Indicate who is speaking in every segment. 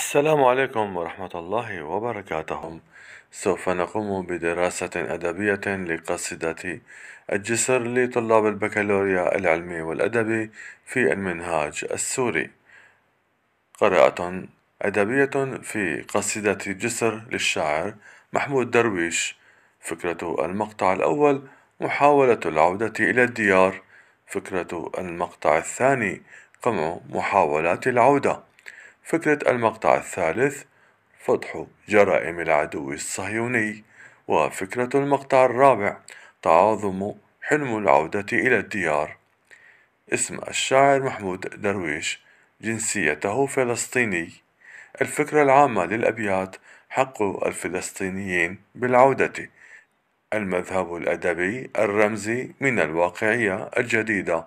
Speaker 1: السلام عليكم ورحمة الله وبركاته سوف نقوم بدراسة أدبية لقصيدة الجسر لطلاب البكالوريا العلمي والأدبي في المنهاج السوري قراءة أدبية في قصيدة جسر للشاعر محمود درويش فكرة المقطع الأول محاولة العودة إلى الديار فكرة المقطع الثاني قمع محاولات العودة فكرة المقطع الثالث فضح جرائم العدو الصهيوني وفكرة المقطع الرابع تعاظم حلم العودة إلى الديار اسم الشاعر محمود درويش جنسيته فلسطيني الفكرة العامة للأبيات حق الفلسطينيين بالعودة المذهب الأدبي الرمزي من الواقعية الجديدة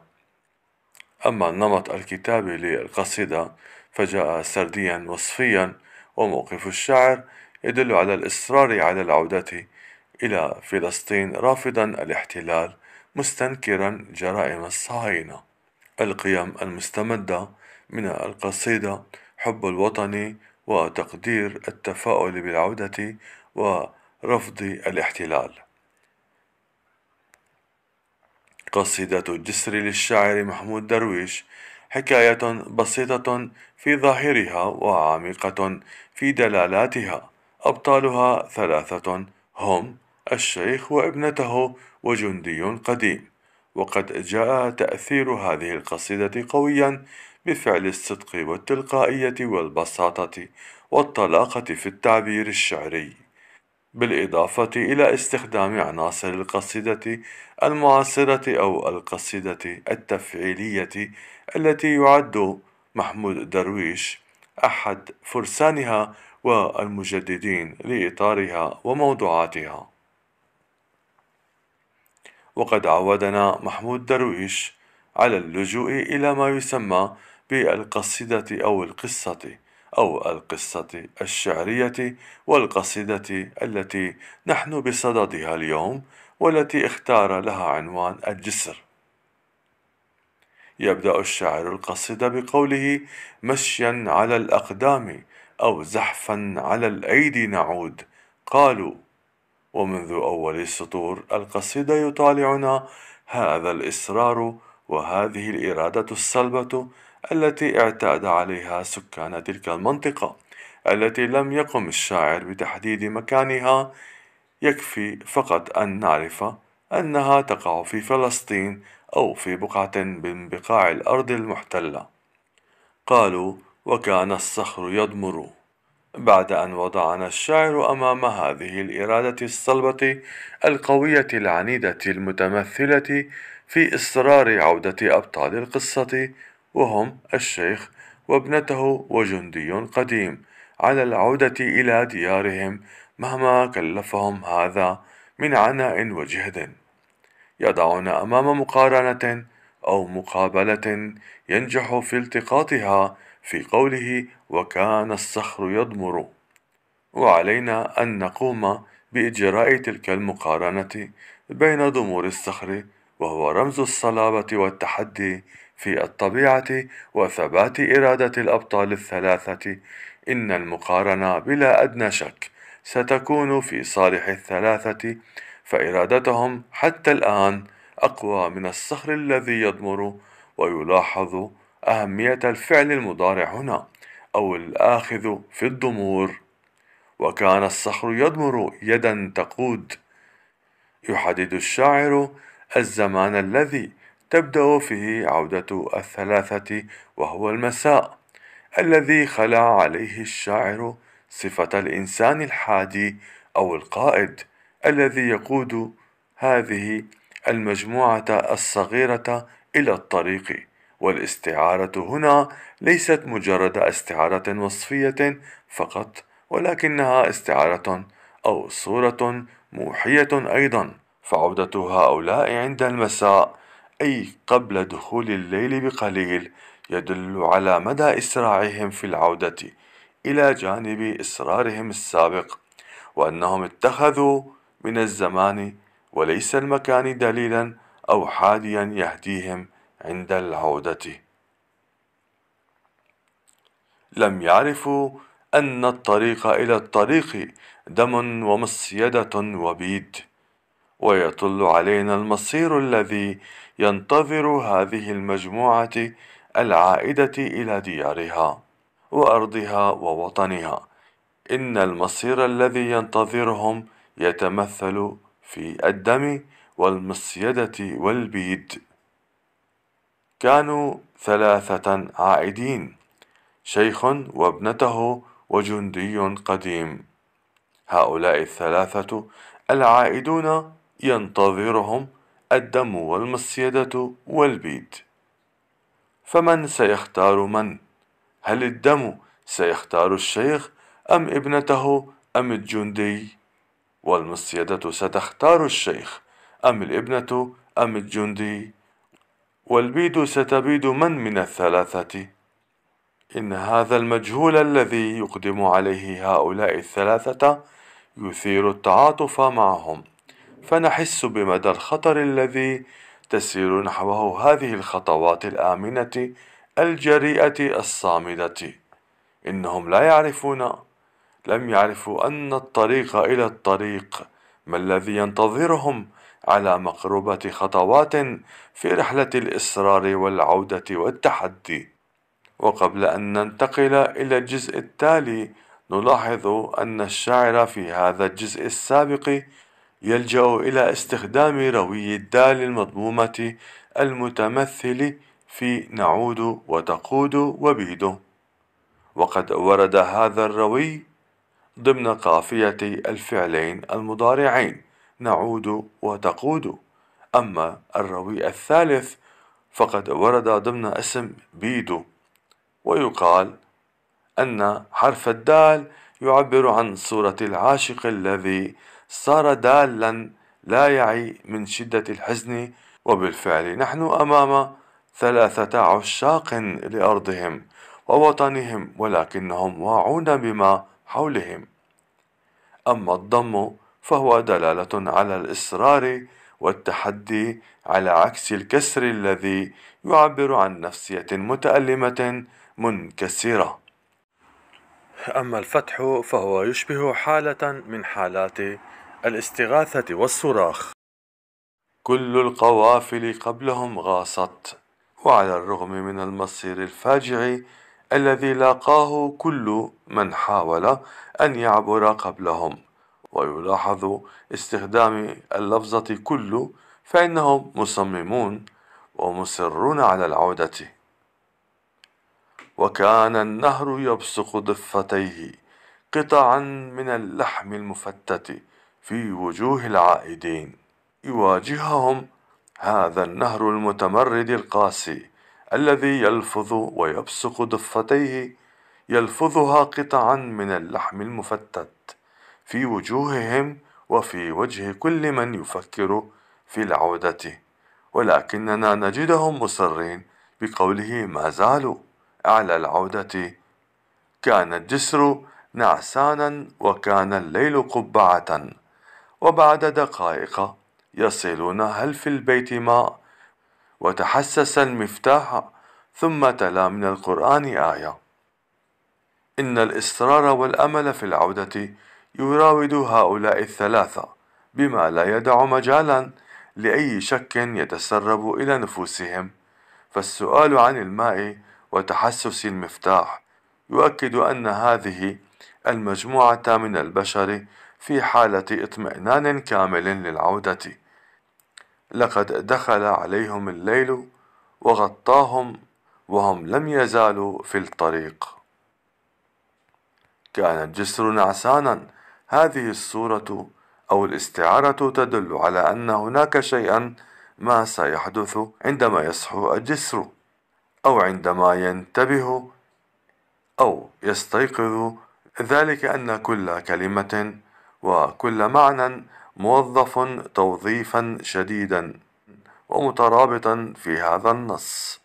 Speaker 1: أما النمط الكتابي للقصيدة فجاء سرديا وصفيا وموقف الشاعر يدل على الإصرار على العودة إلى فلسطين رافضا الاحتلال مستنكرا جرائم الصهاينة القيم المستمدة من القصيدة حب الوطن وتقدير التفاؤل بالعودة ورفض الاحتلال قصيدة الجسر للشاعر محمود درويش حكاية بسيطة في ظاهرها وعميقة في دلالاتها أبطالها ثلاثة هم الشيخ وابنته وجندي قديم وقد جاء تأثير هذه القصيدة قويا بفعل الصدق والتلقائية والبساطة والطلاقة في التعبير الشعري بالإضافة إلى استخدام عناصر القصيدة المعاصرة أو القصيدة التفعيلية التي يعد محمود درويش أحد فرسانها والمجددين لإطارها وموضوعاتها وقد عودنا محمود درويش على اللجوء إلى ما يسمى بالقصيدة أو القصة أو القصة الشعرية والقصيدة التي نحن بصددها اليوم والتي اختار لها عنوان الجسر يبدأ الشاعر القصيدة بقوله مشيا على الأقدام أو زحفا على الأيدي نعود قالوا ومنذ أول السطور القصيدة يطالعنا هذا الإصرار وهذه الإرادة الصلبة التي اعتاد عليها سكان تلك المنطقة التي لم يقم الشاعر بتحديد مكانها يكفي فقط أن نعرف أنها تقع في فلسطين أو في بقعة من بقاع الأرض المحتلة قالوا وكان الصخر يضمر بعد أن وضعنا الشاعر أمام هذه الإرادة الصلبة القوية العنيدة المتمثلة في إصرار عودة أبطال القصة وهم الشيخ وابنته وجندي قديم على العودة إلى ديارهم مهما كلفهم هذا من عناء وجهد يضعون أمام مقارنة أو مقابلة ينجح في التقاطها في قوله وكان الصخر يضمر وعلينا أن نقوم بإجراء تلك المقارنة بين ضمور الصخر وهو رمز الصلابة والتحدي في الطبيعة وثبات إرادة الأبطال الثلاثة إن المقارنة بلا أدنى شك ستكون في صالح الثلاثة فإرادتهم حتى الآن أقوى من الصخر الذي يضمر ويلاحظ أهمية الفعل المضارع هنا أو الآخذ في الضمور وكان الصخر يضمر يدا تقود يحدد الشاعر الزمان الذي تبدأ فيه عودة الثلاثة وهو المساء الذي خلع عليه الشاعر صفة الإنسان الحادي أو القائد الذي يقود هذه المجموعة الصغيرة إلى الطريق والاستعارة هنا ليست مجرد استعارة وصفية فقط ولكنها استعارة أو صورة موحية أيضا فعودة هؤلاء عند المساء أي قبل دخول الليل بقليل يدل على مدى إسراعهم في العودة إلى جانب إصرارهم السابق وأنهم اتخذوا من الزمان وليس المكان دليلا أو حاديا يهديهم عند العودة لم يعرفوا أن الطريق إلى الطريق دم ومصيدة وبيد ويطل علينا المصير الذي ينتظر هذه المجموعة العائدة إلى ديارها وأرضها ووطنها إن المصير الذي ينتظرهم يتمثل في الدم والمصيدة والبيد كانوا ثلاثة عائدين شيخ وابنته وجندي قديم هؤلاء الثلاثة العائدون ينتظرهم الدم والمصيدة والبيد فمن سيختار من؟ هل الدم سيختار الشيخ أم ابنته أم الجندي؟ والمصيدة ستختار الشيخ أم الابنة أم الجندي والبيد ستبيد من من الثلاثة إن هذا المجهول الذي يقدم عليه هؤلاء الثلاثة يثير التعاطف معهم فنحس بمدى الخطر الذي تسير نحوه هذه الخطوات الآمنة الجريئة الصامدة إنهم لا يعرفون لم يعرفوا أن الطريق إلى الطريق ما الذي ينتظرهم على مقربة خطوات في رحلة الإصرار والعودة والتحدي وقبل أن ننتقل إلى الجزء التالي نلاحظ أن الشاعر في هذا الجزء السابق يلجأ إلى استخدام روي الدال المضمومة المتمثل في نعود وتقود وبيد وقد ورد هذا الروي ضمن قافية الفعلين المضارعين نعود وتقود أما الروي الثالث فقد ورد ضمن اسم بيدو ويقال أن حرف الدال يعبر عن صورة العاشق الذي صار دالا لا يعي من شدة الحزن وبالفعل نحن أمام ثلاثة عشاق لأرضهم ووطنهم ولكنهم واعون بما حولهم أما الضم فهو دلالة على الإصرار والتحدي على عكس الكسر الذي يعبر عن نفسية متألمة منكسرة أما الفتح فهو يشبه حالة من حالات الاستغاثة والصراخ كل القوافل قبلهم غاصت وعلى الرغم من المصير الفاجع الذي لاقاه كل من حاول أن يعبر قبلهم ويلاحظ استخدام اللفظة كل فإنهم مصممون ومصرون على العودة وكان النهر يبصق ضفتيه قطعا من اللحم المفتت في وجوه العائدين يواجههم هذا النهر المتمرد القاسي الذي يلفظ ويبصق ضفتيه يلفظها قطعا من اللحم المفتت في وجوههم وفي وجه كل من يفكر في العودة ولكننا نجدهم مصرين بقوله ما زالوا على العودة كان الجسر نعسانا وكان الليل قبعة وبعد دقائق يصلون هل في البيت ماء وتحسس المفتاح ثم تلا من القرآن آية إن الإصرار والأمل في العودة يراود هؤلاء الثلاثة بما لا يدع مجالا لأي شك يتسرب إلى نفوسهم فالسؤال عن الماء وتحسس المفتاح يؤكد أن هذه المجموعة من البشر في حالة اطمئنان كامل للعودة لقد دخل عليهم الليل وغطاهم وهم لم يزالوا في الطريق كان الجسر نعسانا هذه الصورة أو الاستعارة تدل على أن هناك شيئا ما سيحدث عندما يصحو الجسر أو عندما ينتبه أو يستيقظ ذلك أن كل كلمة وكل معنى موظف توظيفا شديدا ومترابطا في هذا النص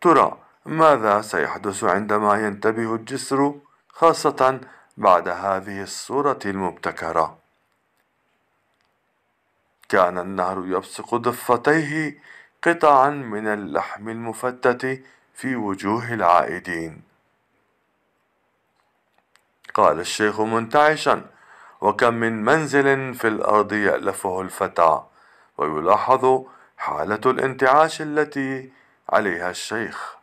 Speaker 1: ترى ماذا سيحدث عندما ينتبه الجسر خاصة بعد هذه الصورة المبتكرة كان النهر يبصق ضفتيه قطعا من اللحم المفتت في وجوه العائدين قال الشيخ منتعشا وكم من منزل في الأرض يألفه الفتى ويلاحظ حالة الانتعاش التي عليها الشيخ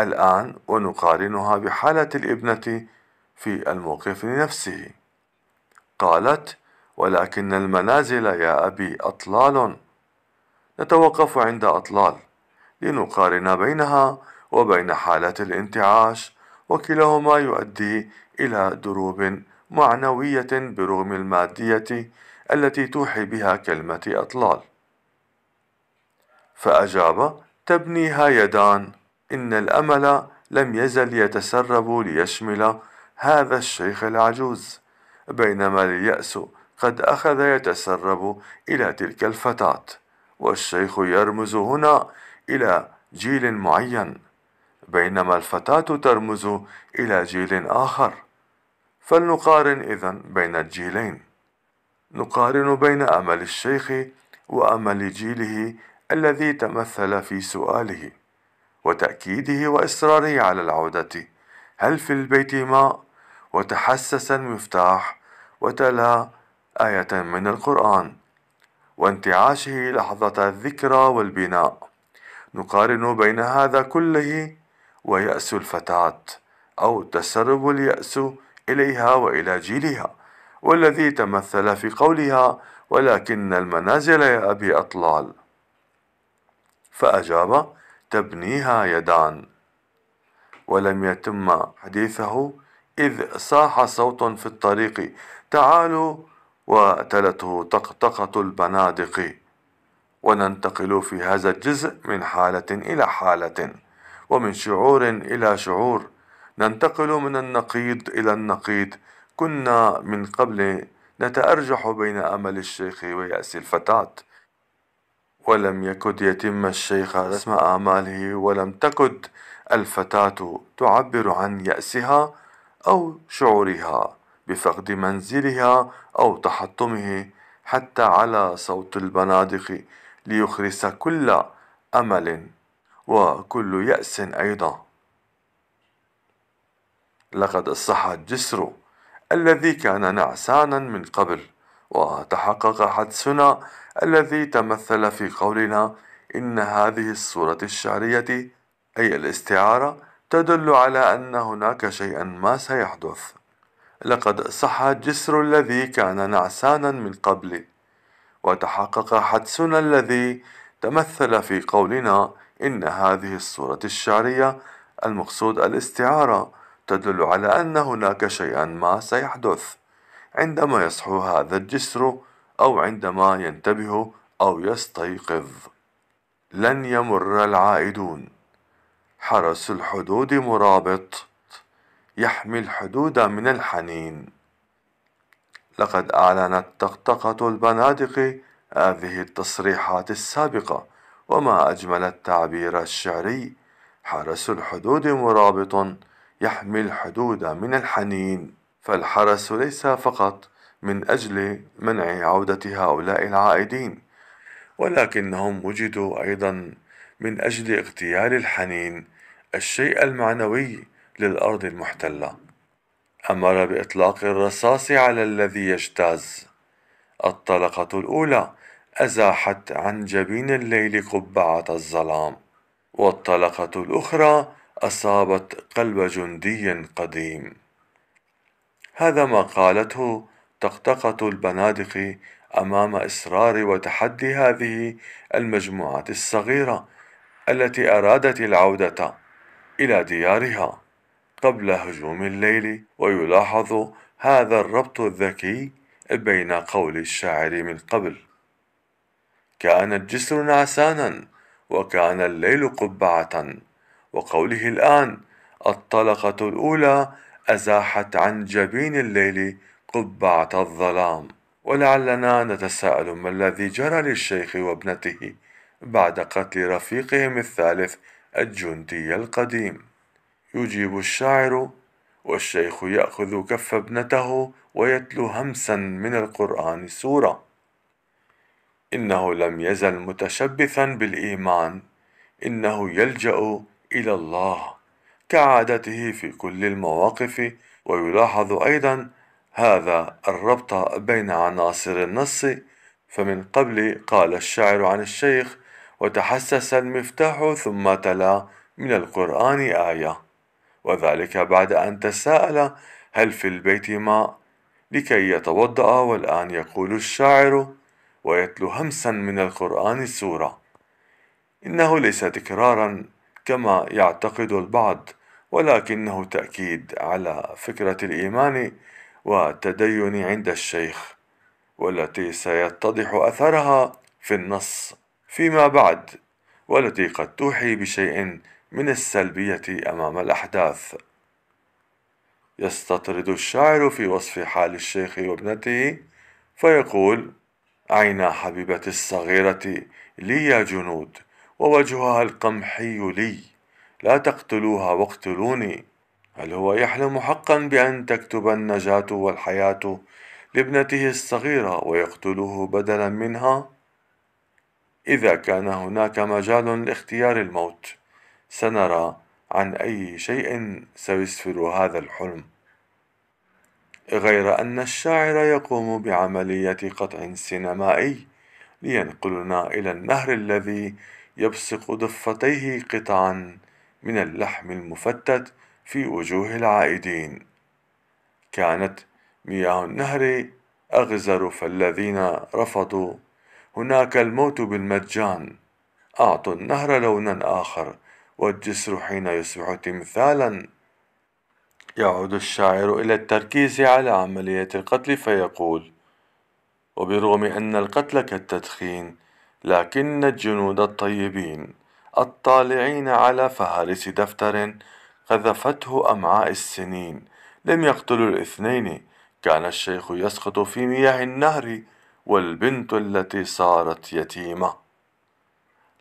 Speaker 1: الآن ونقارنها بحالة الابنة في الموقف نفسه قالت ولكن المنازل يا أبي أطلال نتوقف عند أطلال لنقارن بينها وبين حالة الانتعاش وكلاهما يؤدي إلى دروب معنوية برغم المادية التي توحي بها كلمة أطلال فأجاب تبنيها يدان إن الأمل لم يزل يتسرب ليشمل هذا الشيخ العجوز بينما اليأس قد أخذ يتسرب إلى تلك الفتاة والشيخ يرمز هنا إلى جيل معين بينما الفتاة ترمز إلى جيل آخر فلنقارن إذا بين الجيلين نقارن بين أمل الشيخ وأمل جيله الذي تمثل في سؤاله وتأكيده وإصراره على العودة هل في البيت ماء وتحسس المفتاح وتلا آية من القرآن وانتعاشه لحظة الذكرى والبناء نقارن بين هذا كله ويأس الفتاة أو تسرب اليأس إليها وإلى جيلها والذي تمثل في قولها ولكن المنازل يا أبي أطلال فأجاب تبنيها يدان ولم يتم حديثه إذ صاح صوت في الطريق تعالوا وتلته طقطقة البنادق وننتقل في هذا الجزء من حالة إلى حالة ومن شعور إلى شعور ننتقل من النقيض إلى النقيض كنا من قبل نتأرجح بين أمل الشيخ ويأس الفتاة ولم يكد يتم الشيخ رسم آماله ولم تكد الفتاة تعبر عن يأسها أو شعورها بفقد منزلها أو تحطمه حتى على صوت البنادق ليخرس كل أمل وكل يأس أيضا لقد صح الجسر الذي كان نعسانا من قبل وتحقق حدسنا الذي تمثل في قولنا إن هذه الصورة الشعرية أي الاستعارة تدل على أن هناك شيئا ما سيحدث لقد صح الجسر الذي كان نعسانا من قبل وتحقق حدسنا الذي تمثل في قولنا إن هذه الصورة الشعرية المقصود الاستعارة تدل على أن هناك شيئا ما سيحدث عندما يصحو هذا الجسر أو عندما ينتبه أو يستيقظ لن يمر العائدون حرس الحدود مرابط يحمي الحدود من الحنين لقد أعلنت طقطقة البنادق هذه التصريحات السابقة وما أجمل التعبير الشعري حرس الحدود مرابط يحمل الحدود من الحنين فالحرس ليس فقط من أجل منع عودة هؤلاء العائدين ولكنهم وجدوا أيضا من أجل اغتيال الحنين الشيء المعنوي للأرض المحتلة أمر بإطلاق الرصاص على الذي يجتاز الطلقة الأولى أزاحت عن جبين الليل قبعة الظلام والطلقة الأخرى أصابت قلب جندي قديم هذا ما قالته طقطقة البنادق أمام إصرار وتحدي هذه المجموعات الصغيرة التي أرادت العودة إلى ديارها قبل هجوم الليل ويلاحظ هذا الربط الذكي بين قول الشاعر من قبل كان الجسر نعسانا وكان الليل قبعة وقوله الآن الطلقة الأولى أزاحت عن جبين الليل قبعة الظلام ولعلنا نتساءل ما الذي جرى للشيخ وابنته بعد قتل رفيقهم الثالث الجندي القديم يجيب الشاعر والشيخ يأخذ كف ابنته ويتلو همسا من القرآن سورة إنه لم يزل متشبثا بالإيمان إنه يلجأ إلى الله كعادته في كل المواقف ويلاحظ أيضا هذا الربط بين عناصر النص فمن قبل قال الشاعر عن الشيخ وتحسس المفتاح ثم تلا من القرآن آية وذلك بعد أن تساءل هل في البيت ماء لكي يتوضأ والآن يقول الشاعر ويتلو همسا من القرآن سورة إنه ليس تكرارا كما يعتقد البعض ولكنه تأكيد على فكرة الإيمان والتدين عند الشيخ والتي سيتضح أثرها في النص فيما بعد والتي قد توحي بشيء من السلبية أمام الأحداث يستطرد الشاعر في وصف حال الشيخ وابنته فيقول أين حبيبتي الصغيرة لي يا جنود ووجهها القمحي لي لا تقتلوها واقتلوني هل هو يحلم حقا بأن تكتب النجاة والحياة لابنته الصغيرة ويقتله بدلا منها؟ إذا كان هناك مجال لاختيار الموت سنرى عن أي شيء سيسفر هذا الحلم غير أن الشاعر يقوم بعملية قطع سينمائي لينقلنا إلى النهر الذي يبصق ضفتيه قطعا من اللحم المفتت في وجوه العائدين كانت مياه النهر أغزر فالذين رفضوا هناك الموت بالمجان أعطوا النهر لونا آخر والجسر حين يصبح تمثالا يعود الشاعر إلى التركيز على عملية القتل فيقول وبرغم أن القتل كالتدخين لكن الجنود الطيبين الطالعين على فهارس دفتر قذفته أمعاء السنين لم يقتلوا الاثنين كان الشيخ يسقط في مياه النهر والبنت التي صارت يتيمة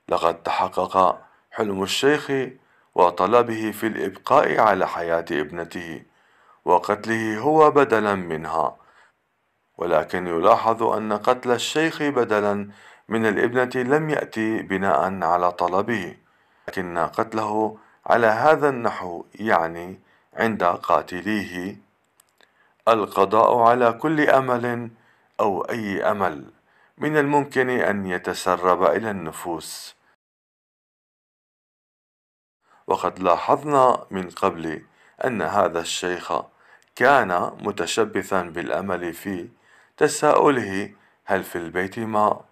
Speaker 1: لقد تحقق حلم الشيخ وطلبه في الإبقاء على حياة ابنته وقتله هو بدلا منها ولكن يلاحظ أن قتل الشيخ بدلا من الابنة لم يأتي بناء على طلبه لكن قتله على هذا النحو يعني عند قاتليه القضاء على كل أمل أو أي أمل من الممكن أن يتسرب إلى النفوس وقد لاحظنا من قبل أن هذا الشيخ كان متشبثا بالأمل في تساؤله هل في البيت ماء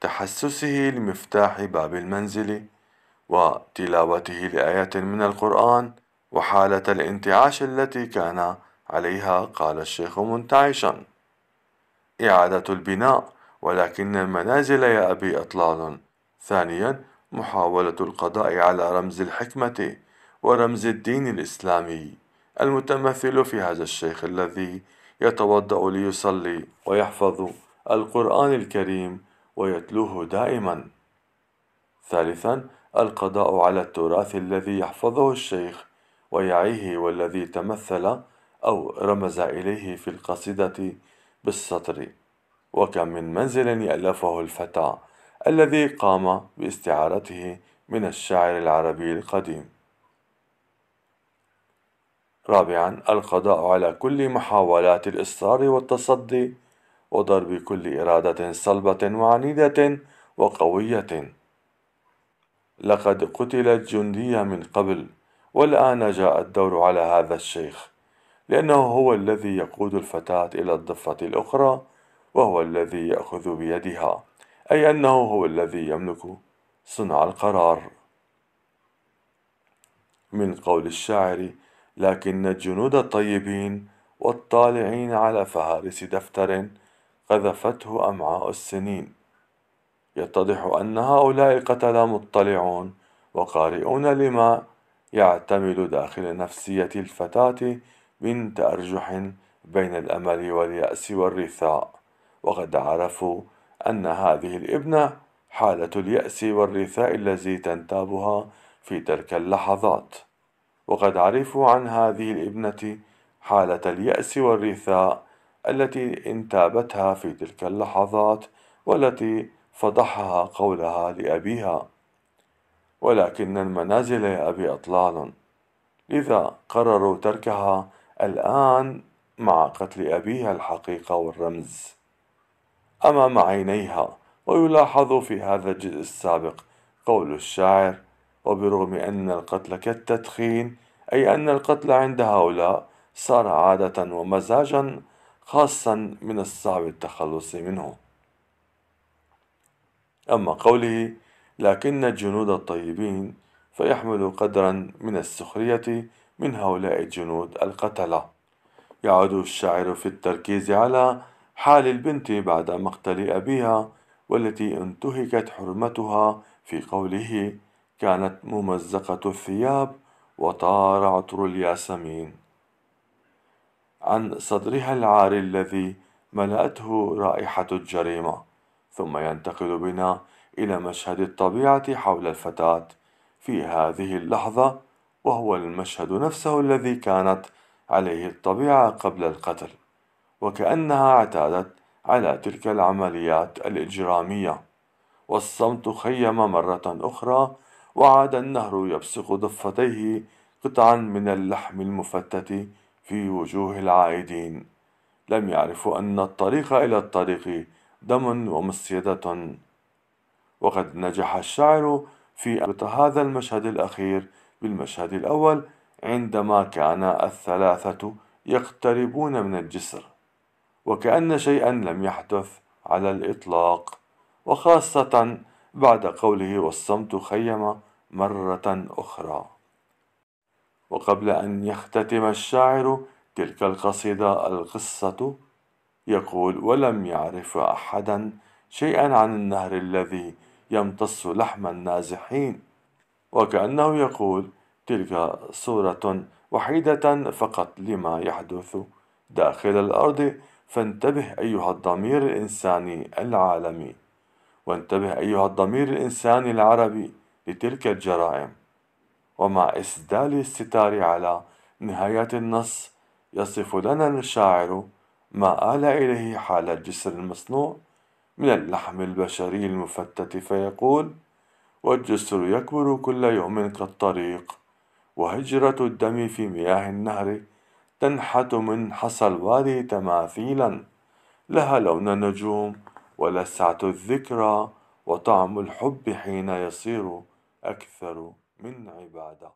Speaker 1: تحسسه لمفتاح باب المنزل وتلاوته لآيات من القرآن وحالة الانتعاش التي كان عليها قال الشيخ منتعشا إعادة البناء ولكن المنازل يا أبي أطلال ثانيا محاولة القضاء على رمز الحكمة ورمز الدين الإسلامي المتمثل في هذا الشيخ الذي يتوضأ ليصلي ويحفظ القرآن الكريم ويتلوه دائما ثالثا القضاء على التراث الذي يحفظه الشيخ ويعيه والذي تمثل أو رمز إليه في القصيدة بالسطر وكم من منزل يألفه الفتى الذي قام باستعارته من الشاعر العربي القديم رابعا القضاء على كل محاولات الإصرار والتصدي وضرب كل إرادة صلبة وعنيدة وقوية لقد قتلت جندية من قبل والآن جاء الدور على هذا الشيخ لأنه هو الذي يقود الفتاة إلى الضفة الأخرى وهو الذي يأخذ بيدها أي أنه هو الذي يملك صنع القرار من قول الشاعر لكن الجنود الطيبين والطالعين على فهارس دفتر قذفته أمعاء السنين يتضح أن هؤلاء قتلة مطلعون وقارئون لما يعتمد داخل نفسية الفتاة من تأرجح بين الأمل واليأس والرثاء وقد عرفوا أن هذه الابنة حالة اليأس والرثاء الذي تنتابها في تلك اللحظات وقد عرفوا عن هذه الابنة حالة اليأس والرثاء التي انتابتها في تلك اللحظات والتي فضحها قولها لأبيها ولكن المنازل يا أبي أطلال لذا قرروا تركها الآن مع قتل أبيها الحقيقة والرمز أمام عينيها ويلاحظ في هذا الجزء السابق قول الشاعر وبرغم أن القتل كالتدخين أي أن القتل عند هؤلاء صار عادة ومزاجا خاصا من الصعب التخلص منه أما قوله لكن الجنود الطيبين فيحمل قدرا من السخرية من هؤلاء الجنود القتلة يعود الشاعر في التركيز على حال البنت بعد مقتل أبيها والتي انتهكت حرمتها في قوله كانت ممزقة الثياب وطار عطر الياسمين عن صدرها العار الذي ملأته رائحة الجريمة ثم ينتقل بنا إلى مشهد الطبيعة حول الفتاة في هذه اللحظة وهو المشهد نفسه الذي كانت عليه الطبيعة قبل القتل وكأنها اعتادت على تلك العمليات الإجرامية والصمت خيم مرة أخرى وعاد النهر يبصق ضفتيه قطعا من اللحم المفتت في وجوه العائدين لم يعرفوا أن الطريق إلى الطريق دم ومصيدة وقد نجح الشاعر في هذا المشهد الأخير بالمشهد الأول عندما كان الثلاثة يقتربون من الجسر وكأن شيئا لم يحدث على الإطلاق وخاصة بعد قوله والصمت خيم مرة أخرى وقبل أن يختتم الشاعر تلك القصيدة القصة يقول ولم يعرف أحدا شيئا عن النهر الذي يمتص لحم النازحين وكأنه يقول تلك صورة وحيدة فقط لما يحدث داخل الأرض فانتبه أيها الضمير الإنساني العالمي وانتبه أيها الضمير الإنساني العربي لتلك الجرائم ومع إسدال الستار على نهاية النص يصف لنا الشاعر ما آل إليه حال الجسر المصنوع من اللحم البشري المفتت فيقول والجسر يكبر كل يوم كالطريق وهجرة الدم في مياه النهر تنحت من حصى الوادي تماثيلا لها لون النجوم ولسعة الذكرى وطعم الحب حين يصير أكثر من عبادة